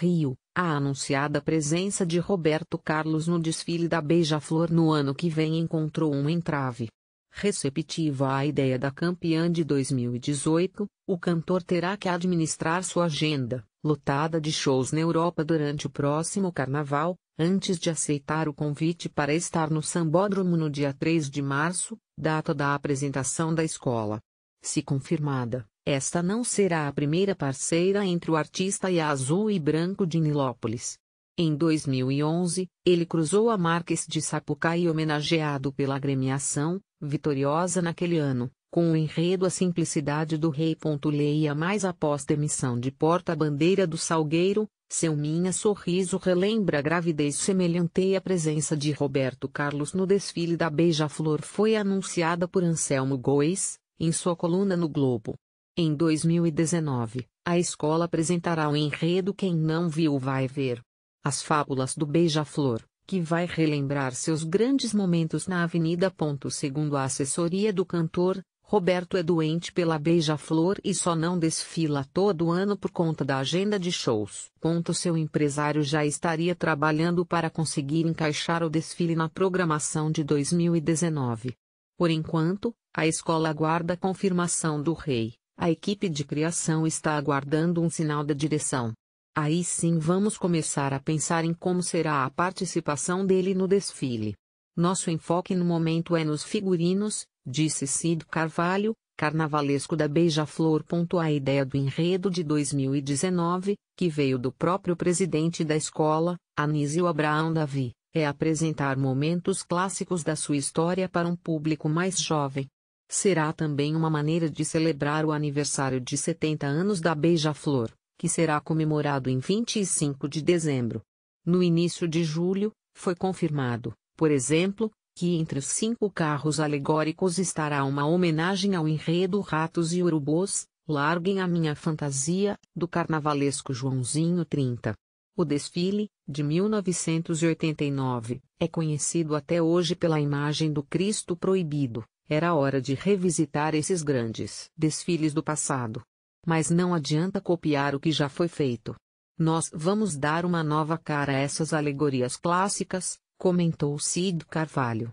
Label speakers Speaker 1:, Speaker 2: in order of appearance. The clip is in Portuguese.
Speaker 1: Rio, a anunciada presença de Roberto Carlos no desfile da Beija-Flor no ano que vem encontrou um entrave. Receptiva à ideia da campeã de 2018, o cantor terá que administrar sua agenda, lotada de shows na Europa durante o próximo carnaval, antes de aceitar o convite para estar no Sambódromo no dia 3 de março, data da apresentação da escola. Se confirmada, esta não será a primeira parceira entre o artista e a Azul e Branco de Nilópolis. Em 2011, ele cruzou a Marques de Sapucaí homenageado pela agremiação, vitoriosa naquele ano, com o enredo A Simplicidade do Rei. Leia mais após demissão de porta-bandeira do Salgueiro, seu minha sorriso relembra a gravidez semelhante à presença de Roberto Carlos no desfile da Beija-Flor foi anunciada por Anselmo Góes, em sua coluna no Globo. Em 2019, a escola apresentará o enredo Quem Não Viu Vai Ver. As Fábulas do Beija-Flor, que vai relembrar seus grandes momentos na Avenida. Segundo a assessoria do cantor, Roberto é doente pela Beija-Flor e só não desfila todo ano por conta da agenda de shows. Ponto seu empresário já estaria trabalhando para conseguir encaixar o desfile na programação de 2019. Por enquanto, a escola aguarda a confirmação do rei, a equipe de criação está aguardando um sinal da direção. Aí sim vamos começar a pensar em como será a participação dele no desfile. Nosso enfoque no momento é nos figurinos, disse Cid Carvalho, carnavalesco da Beija-Flor. A ideia do enredo de 2019, que veio do próprio presidente da escola, Anísio Abraão Davi, é apresentar momentos clássicos da sua história para um público mais jovem, Será também uma maneira de celebrar o aniversário de 70 anos da Beija-Flor, que será comemorado em 25 de dezembro. No início de julho, foi confirmado, por exemplo, que entre os cinco carros alegóricos estará uma homenagem ao enredo Ratos e Urubus, Larguem a Minha Fantasia, do carnavalesco Joãozinho 30. O desfile, de 1989, é conhecido até hoje pela imagem do Cristo Proibido, era hora de revisitar esses grandes desfiles do passado. Mas não adianta copiar o que já foi feito. Nós vamos dar uma nova cara a essas alegorias clássicas, comentou Cid Carvalho.